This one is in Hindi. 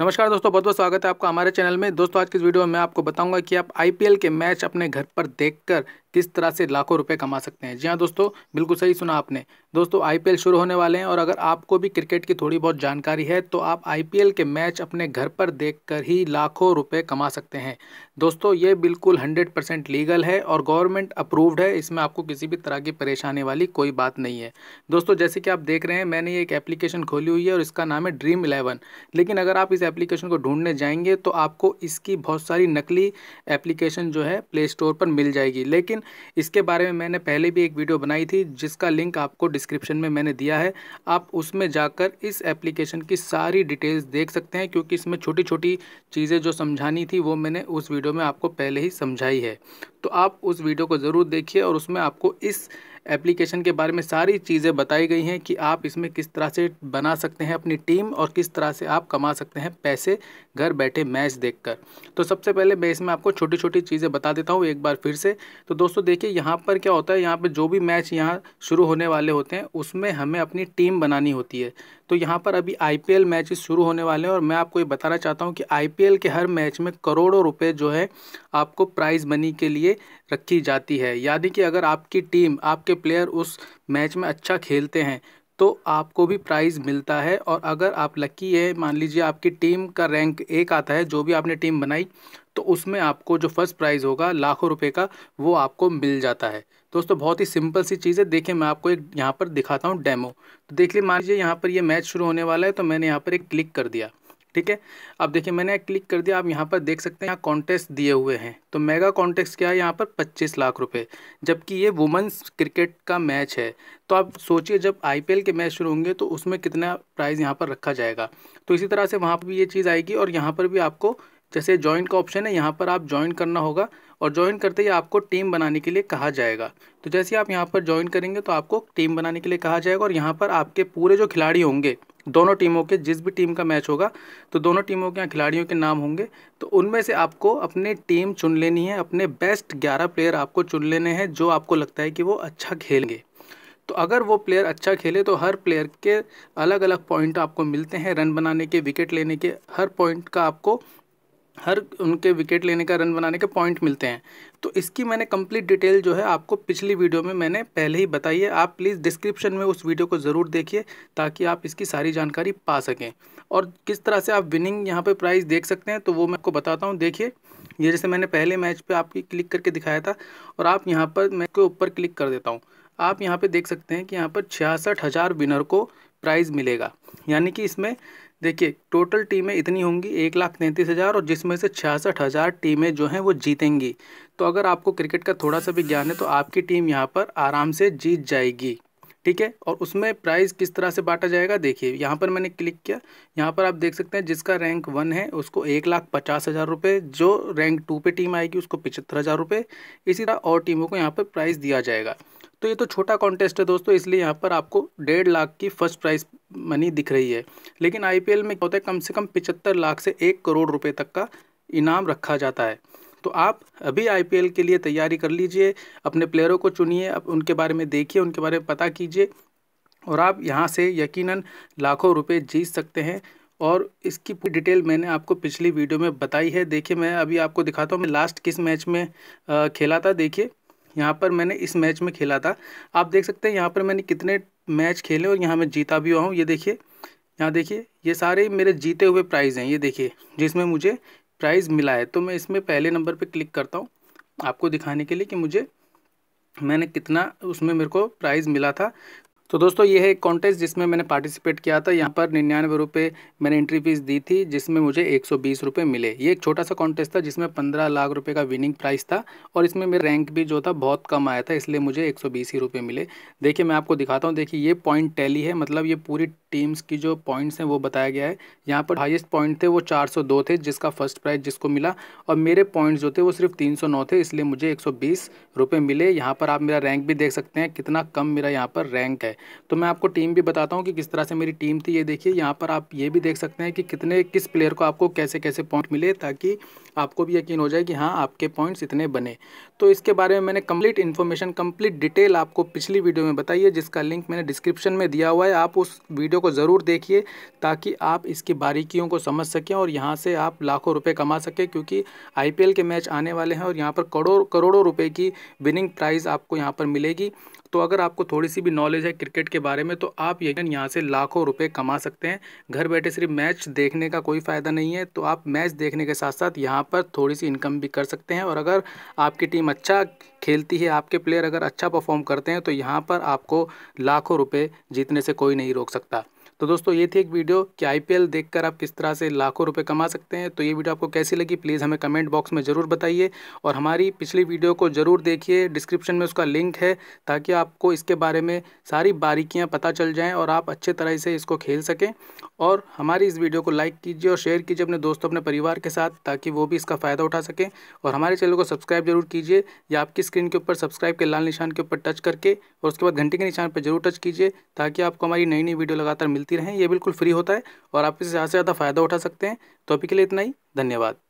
नमस्कार दोस्तों बहुत बहुत स्वागत है आपका हमारे चैनल में दोस्तों आज की इस वीडियो में मैं आपको बताऊंगा कि आप आईपीएल के मैच अपने घर पर देखकर किस तरह से लाखों रुपए कमा सकते हैं जी हाँ दोस्तों बिल्कुल सही सुना आपने दोस्तों आईपीएल शुरू होने वाले हैं और अगर आपको भी क्रिकेट की थोड़ी बहुत जानकारी है तो आप आईपीएल के मैच अपने घर पर देखकर ही लाखों रुपए कमा सकते हैं दोस्तों ये बिल्कुल हंड्रेड परसेंट लीगल है और गवर्नमेंट अप्रूव्ड है इसमें आपको किसी भी तरह की परेशानी वाली कोई बात नहीं है दोस्तों जैसे कि आप देख रहे हैं मैंने एक एप्लीकेशन खोली हुई है और इसका नाम है ड्रीम इलेवन लेकिन अगर आप इस एप्लीकेशन को ढूंढने जाएंगे तो आपको इसकी बहुत सारी नकली एप्लीकेशन जो है प्ले स्टोर पर मिल जाएगी लेकिन लेकिन इसके बारे में मैंने पहले भी एक वीडियो बनाई थी जिसका लिंक आपको डिस्क्रिप्शन में मैंने दिया है आप उसमें जाकर इस एप्लीकेशन की सारी डिटेल्स देख सकते हैं क्योंकि इसमें छोटी छोटी चीज़ें जो समझानी थी वो मैंने उस वीडियो में आपको पहले ही समझाई है तो आप उस वीडियो को ज़रूर देखिए और उसमें आपको इस एप्लीकेशन के बारे में सारी चीज़ें बताई गई हैं कि आप इसमें किस तरह से बना सकते हैं अपनी टीम और किस तरह से आप कमा सकते हैं पैसे घर बैठे मैच देखकर तो सबसे पहले मैं इसमें आपको छोटी छोटी चीज़ें बता देता हूँ एक बार फिर से तो दोस्तों देखिए यहाँ पर क्या होता है यहाँ पर जो भी मैच यहाँ शुरू होने वाले होते हैं उसमें हमें अपनी टीम बनानी होती है तो यहाँ पर अभी आईपीएल मैचेस शुरू होने वाले हैं और मैं आपको ये बताना चाहता हूँ कि आईपीएल के हर मैच में करोड़ों रुपए जो है आपको प्राइज़ मनी के लिए रखी जाती है यानी कि अगर आपकी टीम आपके प्लेयर उस मैच में अच्छा खेलते हैं तो आपको भी प्राइज़ मिलता है और अगर आप लकी है मान लीजिए आपकी टीम का रैंक एक आता है जो भी आपने टीम बनाई तो उसमें आपको जो फर्स्ट प्राइज़ होगा लाखों रुपए का वो आपको मिल जाता है दोस्तों बहुत ही सिंपल सी चीज़ है देखिए मैं आपको एक यहाँ पर दिखाता हूँ डेमो तो देख लीजिए मान लीजिए यहाँ पर ये यह मैच शुरू होने वाला है तो मैंने यहाँ पर एक क्लिक कर दिया ठीक है अब देखिए मैंने क्लिक कर दिया आप यहाँ पर देख सकते हैं यहाँ कॉन्टेस्ट दिए हुए हैं तो मेगा कॉन्टेस्ट क्या है यहाँ पर पच्चीस लाख रुपए जबकि ये वुमेंस क्रिकेट का मैच है तो आप सोचिए जब आईपीएल के मैच शुरू होंगे तो उसमें कितना प्राइज़ यहाँ पर रखा जाएगा तो इसी तरह से वहाँ पर भी ये चीज़ आएगी और यहाँ पर भी आपको जैसे ज्वाइन का ऑप्शन है यहाँ पर आप ज्वाइन करना होगा और ज्वाइन करते ही आपको टीम बनाने के लिए कहा जाएगा तो जैसे आप यहाँ पर ज्वाइन करेंगे तो आपको टीम बनाने के लिए कहा जाएगा और यहाँ पर आपके पूरे जो खिलाड़ी होंगे दोनों टीमों के जिस भी टीम का मैच होगा तो दोनों टीमों के यहाँ खिलाड़ियों के नाम होंगे तो उनमें से आपको अपने टीम चुन लेनी है अपने बेस्ट ग्यारह प्लेयर आपको चुन लेने हैं जो आपको लगता है कि वो अच्छा खेलेंगे तो अगर वो प्लेयर अच्छा खेले तो हर प्लेयर के अलग अलग पॉइंट आपको मिलते हैं रन बनाने के विकेट लेने के हर पॉइंट का आपको हर उनके विकेट लेने का रन बनाने के पॉइंट मिलते हैं तो इसकी मैंने कंप्लीट डिटेल जो है आपको पिछली वीडियो में मैंने पहले ही बताई है आप प्लीज़ डिस्क्रिप्शन में उस वीडियो को ज़रूर देखिए ताकि आप इसकी सारी जानकारी पा सकें और किस तरह से आप विनिंग यहाँ पर प्राइस देख सकते हैं तो वो मैं आपको बताता हूँ देखिए ये जैसे मैंने पहले मैच पर आपकी क्लिक करके दिखाया था और आप यहाँ पर मैच के ऊपर क्लिक कर देता हूँ आप यहाँ पर देख सकते हैं कि यहाँ पर छियासठ विनर को प्राइज़ मिलेगा यानी कि इसमें देखिए टोटल टीमें इतनी होंगी एक लाख तैंतीस हज़ार और जिसमें से छियासठ हज़ार टीमें जो हैं वो जीतेंगी तो अगर आपको क्रिकेट का थोड़ा सा भी ज्ञान है तो आपकी टीम यहाँ पर आराम से जीत जाएगी ठीक है और उसमें प्राइज़ किस तरह से बांटा जाएगा देखिए यहाँ पर मैंने क्लिक किया यहाँ पर आप देख सकते हैं जिसका रैंक वन है उसको एक लाख पचास हज़ार रुपये जो रैंक टू पे टीम आएगी उसको पचहत्तर हज़ार रुपये इसी तरह और टीमों को यहाँ पर प्राइज़ दिया जाएगा तो ये तो छोटा कॉन्टेस्ट है दोस्तों इसलिए यहाँ पर आपको डेढ़ लाख की फर्स्ट प्राइज मनी दिख रही है लेकिन आईपीएल में होता है कम से कम पिचहत्तर लाख से एक करोड़ रुपये तक का इनाम रखा जाता है तो आप अभी आईपीएल के लिए तैयारी कर लीजिए अपने प्लेयरों को चुनिए अब उनके बारे में देखिए उनके बारे में पता कीजिए और आप यहाँ से यकीनन लाखों रुपए जीत सकते हैं और इसकी पूरी डिटेल मैंने आपको पिछली वीडियो में बताई है देखिए मैं अभी आपको दिखाता हूँ मैं लास्ट किस मैच में खेला था देखिए यहाँ पर मैंने इस मैच में खेला था आप देख सकते हैं यहाँ पर मैंने कितने मैच खेले और यहाँ मैं जीता भी हुआ हूँ ये देखिए यहाँ देखिए ये सारे मेरे जीते हुए प्राइज़ हैं ये देखिए जिसमें मुझे प्राइज़ मिला है तो मैं इसमें पहले नंबर पर क्लिक करता हूँ आपको दिखाने के लिए कि मुझे मैंने कितना उसमें मेरे को प्राइज़ मिला था तो दोस्तों ये है एक कॉन्टेस्ट जिसमें मैंने पार्टिसिपेट किया था यहाँ पर निन्यानवे रुपये मैंने एंट्री फीस दी थी जिसमें मुझे एक सौ बीस रुपये मिले ये एक छोटा सा कॉन्टेस्ट था जिसमें पंद्रह लाख रुपये का विनिंग प्राइस था और इसमें मेरा रैंक भी जो था बहुत कम आया था इसलिए मुझे एक सौ बीस ही रुपये मिले देखिए मैं आपको दिखाता हूँ देखिए ये पॉइंट टैली है मतलब ये पूरी टीम्स की जो पॉइंट्स हैं वो बताया गया है यहाँ पर हाईएस्ट पॉइंट थे वो 402 थे जिसका फर्स्ट प्राइज जिसको मिला और मेरे पॉइंट्स जो थे वो सिर्फ 309 थे इसलिए मुझे एक सौ मिले यहाँ पर आप मेरा रैंक भी देख सकते हैं कितना कम मेरा यहाँ पर रैंक है तो मैं आपको टीम भी बताता हूँ कि किस तरह से मेरी टीम थी ये देखिए यहाँ पर आप ये भी देख सकते हैं कि कितने किस प्लेयर को आपको कैसे कैसे पॉइंट मिले ताकि आपको भी यकीन हो जाए कि हाँ आपके पॉइंट्स इतने बने तो इसके बारे में मैंने कम्प्लीट इन्फॉर्मेशन कम्प्लीट डिटेल आपको पिछली वीडियो में बताई है जिसका लिंक मैंने डिस्क्रिप्शन में दिया हुआ है आप उस वीडियो वीडियो को ज़रूर देखिए ताकि आप इसकी बारीकियों को समझ सकें और यहाँ से आप लाखों रुपए कमा सकें क्योंकि आई के मैच आने वाले हैं और यहाँ पर करोड़ करोड़ों रुपए की विनिंग प्राइज़ आपको यहाँ पर मिलेगी तो अगर आपको थोड़ी सी भी नॉलेज है क्रिकेट के बारे में तो आप यकीन यहाँ से लाखों रुपये कमा सकते हैं घर बैठे सिर्फ मैच देखने का कोई फ़ायदा नहीं है तो आप मैच देखने के साथ साथ यहाँ पर थोड़ी सी इनकम भी कर सकते हैं और अगर आपकी टीम अच्छा खेलती है आपके प्लेयर अगर अच्छा परफॉर्म करते हैं तो यहाँ पर आपको लाखों रुपये जीतने से कोई नहीं रोक सकता तो दोस्तों ये थी एक वीडियो कि आईपीएल देखकर आप किस तरह से लाखों रुपए कमा सकते हैं तो ये वीडियो आपको कैसी लगी प्लीज़ हमें कमेंट बॉक्स में ज़रूर बताइए और हमारी पिछली वीडियो को ज़रूर देखिए डिस्क्रिप्शन में उसका लिंक है ताकि आपको इसके बारे में सारी बारीकियाँ पता चल जाएँ और आप अच्छे तरह से इसको खेल सकें और हमारी इस वीडियो को लाइक कीजिए और शेयर कीजिए अपने दोस्तों अपने परिवार के साथ ताकि वो भी इसका फ़ायदा उठा सकें और हमारे चैनल को सब्सक्राइब जरूर कीजिए या आपकी स्क्रीन के ऊपर सब्सक्राइब के लाल निशान के ऊपर टच करके और उसके बाद घंटे के निशान पर जरूर टच कीजिए ताकि आपको हमारी नई नई वीडियो लगातार मिलती देखती रहें ये बिल्कुल फ्री होता है और आप इससे ज़्यादा से ज़्यादा फ़ायदा उठा सकते हैं तो अभी के लिए इतना ही धन्यवाद